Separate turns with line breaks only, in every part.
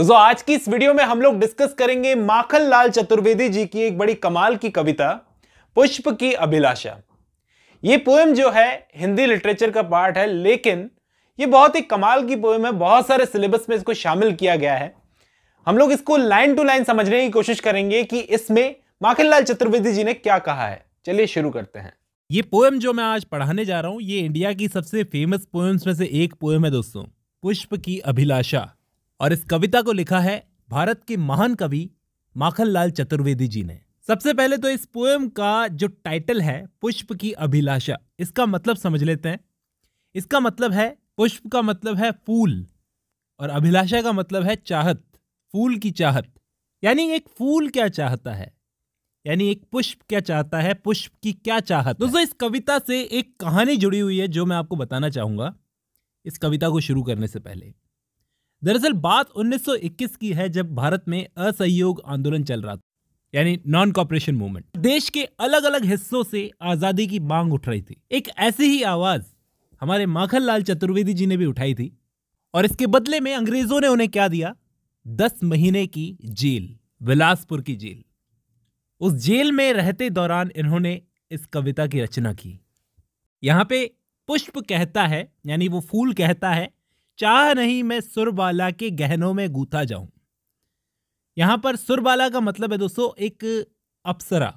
दोस्तों आज की इस वीडियो में हम लोग डिस्कस करेंगे माखन लाल चतुर्वेदी जी की एक बड़ी कमाल की कविता पुष्प की अभिलाषा ये पोएम जो है हिंदी लिटरेचर का पार्ट है लेकिन ये बहुत ही कमाल की पोएम है बहुत सारे सिलेबस में इसको शामिल किया गया है हम लोग इसको लाइन टू लाइन समझने की कोशिश करेंगे कि इसमें लाल चतुर्वेदी जी ने क्या कहा है चलिए शुरू करते हैं ये पोएम जो मैं आज पढ़ाने जा रहा हूँ ये इंडिया की सबसे फेमस पोएम्स में से एक पोएम है दोस्तों पुष्प की अभिलाषा और इस कविता को लिखा है भारत के महान कवि माखन लाल चतुर्वेदी जी ने सबसे पहले तो इस पोएम का जो टाइटल है पुष्प की अभिलाषा इसका मतलब समझ लेते हैं इसका मतलब है पुष्प का मतलब है फूल और अभिलाषा का मतलब है चाहत फूल की चाहत यानी एक फूल क्या चाहता है यानी एक पुष्प क्या चाहता है पुष्प की क्या चाहत दोस्तों इस कविता से एक कहानी जुड़ी हुई है जो मैं आपको बताना चाहूंगा इस कविता को शुरू करने से पहले दरअसल बात 1921 की है जब भारत में असहयोग आंदोलन चल रहा था यानी नॉन कॉपरेशन मूवमेंट देश के अलग अलग हिस्सों से आजादी की मांग उठ रही थी एक ऐसी ही आवाज हमारे माखन लाल चतुर्वेदी जी ने भी उठाई थी और इसके बदले में अंग्रेजों ने उन्हें क्या दिया दस महीने की जेल बिलासपुर की जेल उस जेल में रहते दौरान इन्होंने इस कविता की रचना की यहां पे पुष्प कहता है यानी वो फूल कहता है चाह नहीं मैं सुरबाला के गहनों में गूथा जाऊं यहां पर सुरबाला का मतलब है दोस्तों एक अप्सरा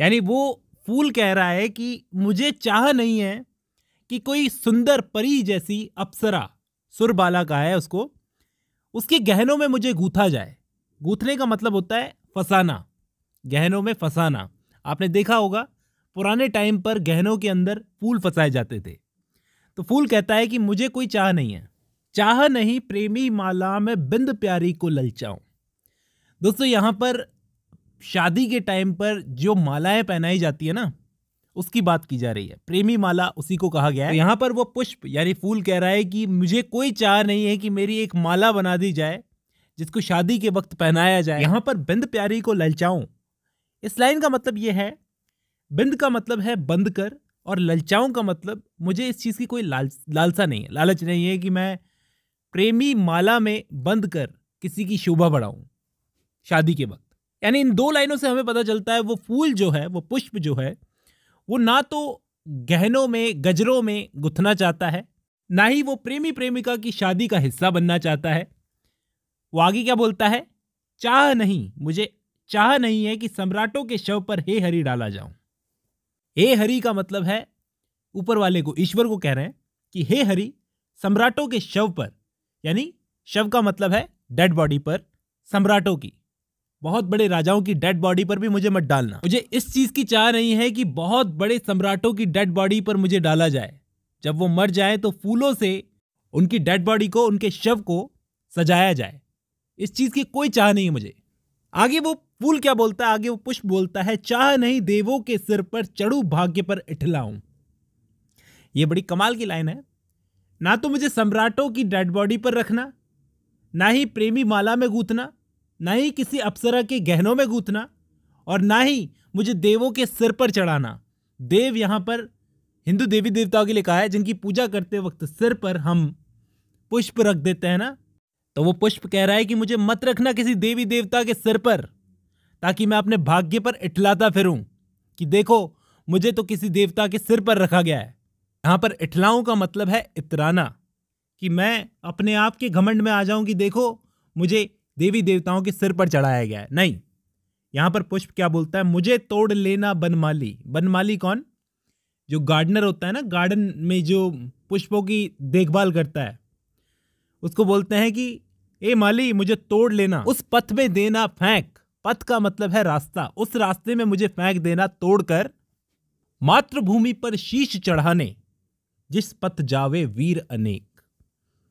यानी वो फूल कह रहा है कि मुझे चाह नहीं है कि कोई सुंदर परी जैसी अप्सरा सुरबाला का है उसको उसके गहनों में मुझे गूथा जाए गूथने का मतलब होता है फसाना गहनों में फसाना आपने देखा होगा पुराने टाइम पर गहनों के अंदर फूल फंसाए जाते थे तो फूल कहता है कि मुझे कोई चाह नहीं है चाह नहीं प्रेमी माला में बिंद प्यारी को ललचाऊं दोस्तों यहाँ पर शादी के टाइम पर जो मालाएं पहनाई जाती है ना उसकी बात की जा रही है प्रेमी माला उसी को कहा गया है तो यहाँ पर वो पुष्प यानी फूल कह रहा है कि मुझे कोई चाह नहीं है कि मेरी एक माला बना दी जाए जिसको शादी के वक्त पहनाया जाए यहाँ पर बिंद प्यारी को ललचाऊं इस लाइन का मतलब ये है बिंद का मतलब है बंद कर और ललचाओं का मतलब मुझे इस चीज़ की कोई लाल लालसा नहीं है लालच नहीं है कि मैं प्रेमी माला में बंद कर किसी की शोभा बढ़ाऊं शादी के वक्त यानी इन दो लाइनों से हमें पता चलता है वो फूल जो है वो पुष्प जो है वो ना तो गहनों में गजरों में गुथना चाहता है ना ही वो प्रेमी प्रेमिका की शादी का हिस्सा बनना चाहता है वो आगे क्या बोलता है चाह नहीं मुझे चाह नहीं है कि सम्राटों के शव पर हे हरी डाला जाऊं हे हरी का मतलब है ऊपर वाले को ईश्वर को कह रहे हैं कि हे हरी सम्राटों के शव पर यानी शव का मतलब है डेड बॉडी पर सम्राटों की बहुत बड़े राजाओं की डेड बॉडी पर भी मुझे मत डालना मुझे इस चीज़ की चाह नहीं है कि बहुत बड़े सम्राटों की डेड बॉडी पर मुझे डाला जाए जब वो मर जाए तो फूलों से उनकी डेड बॉडी को उनके शव को सजाया जाए इस चीज़ की कोई चाह नहीं है मुझे आगे वो फूल क्या बोलता है आगे वो पुष्प बोलता है चाह नहीं देवों के सिर पर चढ़ू भाग्य पर इठलाऊं ये बड़ी कमाल की लाइन है ना तो मुझे सम्राटों की डेड बॉडी पर रखना ना ही प्रेमी माला में गूंथना ना ही किसी अप्सरा के गहनों में गूंथना और ना ही मुझे देवों के सिर पर चढ़ाना देव यहाँ पर हिंदू देवी देवताओं के लिए कहा है जिनकी पूजा करते वक्त सिर पर हम पुष्प रख देते हैं ना तो वो पुष्प कह रहा है कि मुझे मत रखना किसी देवी देवता के सिर पर ताकि मैं अपने भाग्य पर इटलाता फिरूं कि देखो मुझे तो किसी देवता के सिर पर रखा गया है यहाँ पर इठलाओं का मतलब है इतराना कि मैं अपने आप के घमंड में आ जाऊं कि देखो मुझे देवी देवताओं के सिर पर चढ़ाया गया है नहीं यहाँ पर पुष्प क्या बोलता है मुझे तोड़ लेना बनमाली बनमाली कौन जो गार्डनर होता है ना गार्डन में जो पुष्पों की देखभाल करता है उसको बोलते हैं कि ए माली मुझे तोड़ लेना उस पथ में देना फेंक पथ का मतलब है रास्ता उस रास्ते में मुझे फेंक देना तोड़कर मातृभूमि पर शीश चढ़ाने जिस पथ जावे वीर अनेक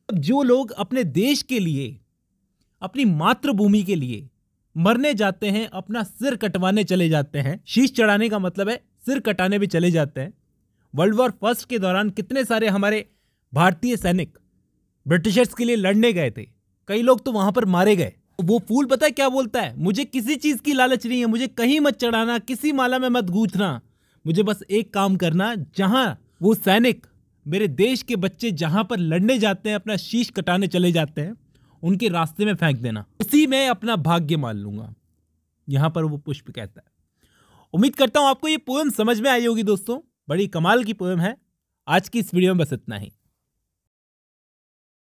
अब जो लोग अपने देश के लिए अपनी मातृभूमि के लिए मरने जाते हैं अपना सिर कटवाने चले जाते हैं शीश चढ़ाने का मतलब है सिर कटाने भी चले जाते हैं वर्ल्ड वॉर फर्स्ट के दौरान कितने सारे हमारे भारतीय सैनिक ब्रिटिशर्स के लिए लड़ने गए थे कई लोग तो वहां पर मारे गए वो फूल पता है क्या बोलता है मुझे किसी चीज की लालच नहीं है मुझे कहीं मत चढ़ाना किसी माला में मत गूंथना मुझे बस एक काम करना जहां वो सैनिक मेरे देश के बच्चे जहाँ पर लड़ने जाते हैं अपना शीश कटाने चले जाते हैं उनके रास्ते में फेंक देना उसी में अपना भाग्य मान लूंगा यहाँ पर वो पुष्प कहता है उम्मीद करता हूँ आपको ये पोएम समझ में आई होगी दोस्तों बड़ी कमाल की पोएम है आज की इस वीडियो में बस इतना ही